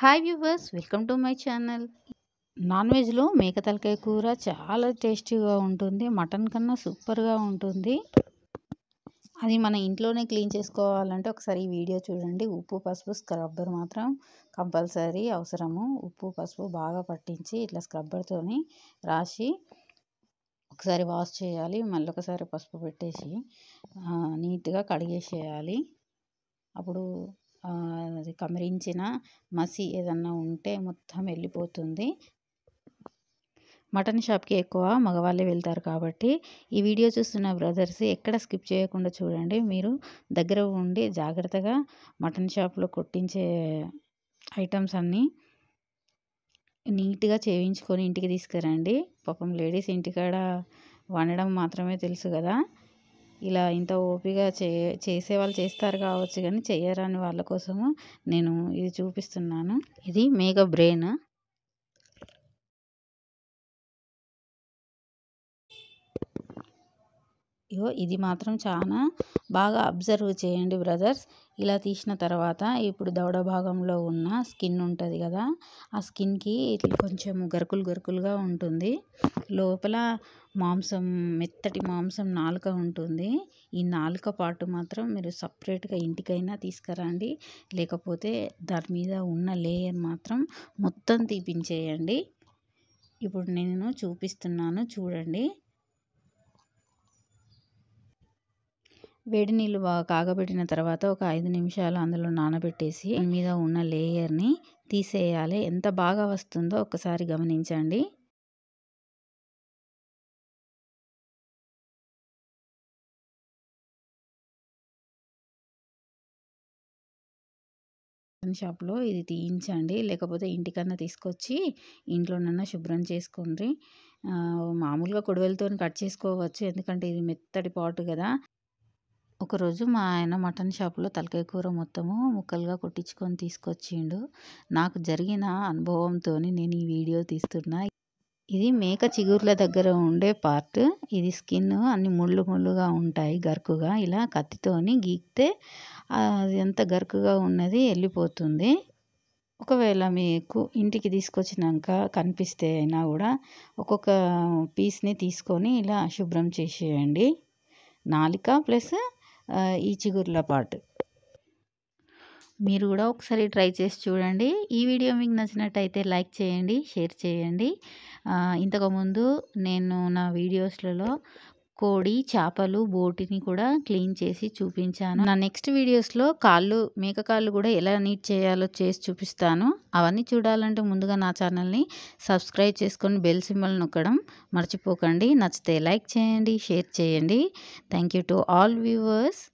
hi viewers welcome to my channel non వెజ్లో మేక తలకాయ కూర చాలా టేస్టీగా ఉంటుంది మటన్ కన్నా సూపర్గా ఉంటుంది అది మన ఇంట్లోనే క్లీన్ చేసుకోవాలంటే ఒకసారి ఈ వీడియో చూడండి ఉప్పు పసుపు స్క్రబ్బర్ మాత్రం కంపల్సరీ అవసరము ఉప్పు పసుపు బాగా పట్టించి ఇట్లా స్క్రబ్బర్తోని రాసి ఒకసారి వాష్ చేయాలి మళ్ళీ ఒకసారి పసుపు పెట్టేసి నీట్గా కడిగేసేయాలి అప్పుడు అది కమరించిన మసి ఏదన్నా ఉంటే మొత్తం వెళ్ళిపోతుంది మటన్ షాప్కి ఎక్కువ మగవాళ్ళే వెళ్తారు కాబట్టి ఈ వీడియో చూస్తున్న బ్రదర్స్ ఎక్కడ స్కిప్ చేయకుండా చూడండి మీరు దగ్గర ఉండి జాగ్రత్తగా మటన్ షాప్లో కొట్టించే ఐటమ్స్ అన్నీ నీట్గా చేయించుకొని ఇంటికి తీసుకురండి పాపం లేడీస్ ఇంటికాడ వండడం మాత్రమే తెలుసు కదా ఇలా ఇంత ఓపిగా చే చేసేవాళ్ళు చేస్తారు కావచ్చు కానీ చేయరాని వాళ్ళ కోసము నేను ఇది చూపిస్తున్నాను ఇది మేక బ్రెయిన్ ఇగో ఇది మాత్రం చాలా బాగా అబ్జర్వ్ చేయండి బ్రదర్స్ ఇలా తీసిన తర్వాత ఇప్పుడు దవడ భాగంలో ఉన్న స్కిన్ ఉంటుంది కదా ఆ స్కిన్కి ఇట్లా కొంచెం గరుకులు గరుకులుగా ఉంటుంది లోపల మాంసం మెత్తటి మాంసం నాలుక ఉంటుంది ఈ నాలుక పాటు మాత్రం మీరు సపరేట్గా ఇంటికైనా తీసుకురండి లేకపోతే దాని మీద ఉన్న లేయర్ మాత్రం మొత్తం తీపించేయండి ఇప్పుడు నేను చూపిస్తున్నాను చూడండి వేడి నీళ్ళు బాగా కాగబెట్టిన తర్వాత ఒక ఐదు నిమిషాలు అందులో నానబెట్టేసి మీద ఉన్న లేయర్ని తీసేయాలి ఎంత బాగా వస్తుందో ఒకసారి గమనించండి షాప్లో ఇది తీయించండి లేకపోతే ఇంటికన్నా తీసుకొచ్చి ఇంట్లోనన్నా శుభ్రం చేసుకోండి మామూలుగా కొడవలతో కట్ చేసుకోవచ్చు ఎందుకంటే ఇది మెత్తటి పాటు కదా ఒకరోజు మా ఆయన మటన్ షాప్లో తలకాయ కూర మొత్తము ముక్కలుగా కొట్టించుకొని తీసుకొచ్చిండు నాకు జరిగిన అనుభవంతో నేను ఈ వీడియో తీస్తున్నా ఇది మేక చిగుర్ల దగ్గర ఉండే పార్ట్ ఇది స్కిన్ అన్ని ముళ్ళు ముళ్ళుగా ఉంటాయి గరుకుగా ఇలా కత్తితోని గీక్తే అది ఎంత గరుకుగా ఉన్నది వెళ్ళిపోతుంది ఒకవేళ మీకు ఇంటికి తీసుకొచ్చినాక కనిపిస్తే అయినా కూడా ఒక్కొక్క పీస్ని తీసుకొని ఇలా శుభ్రం చేసేయండి నాలిక ప్లస్ ఈ చిగుర్ల పాట్ మీరు కూడా ఒకసారి ట్రై చేసి చూడండి ఈ వీడియో మీకు నచ్చినట్టయితే లైక్ చేయండి షేర్ చేయండి ఇంతకుముందు నేను నా వీడియోస్లలో కోడి చేపలు బోటిని కూడా క్లీన్ చేసి చూపించాను నా నెక్స్ట్ వీడియోస్లో కాళ్ళు మేక కాళ్ళు కూడా ఎలా నీట్ చేయాలో చేసి చూపిస్తాను అవన్నీ చూడాలంటే ముందుగా నా ఛానల్ని సబ్స్క్రైబ్ చేసుకొని బెల్ సింబల్ నొక్కడం మర్చిపోకండి నచ్చితే లైక్ చేయండి షేర్ చేయండి thank you to all viewers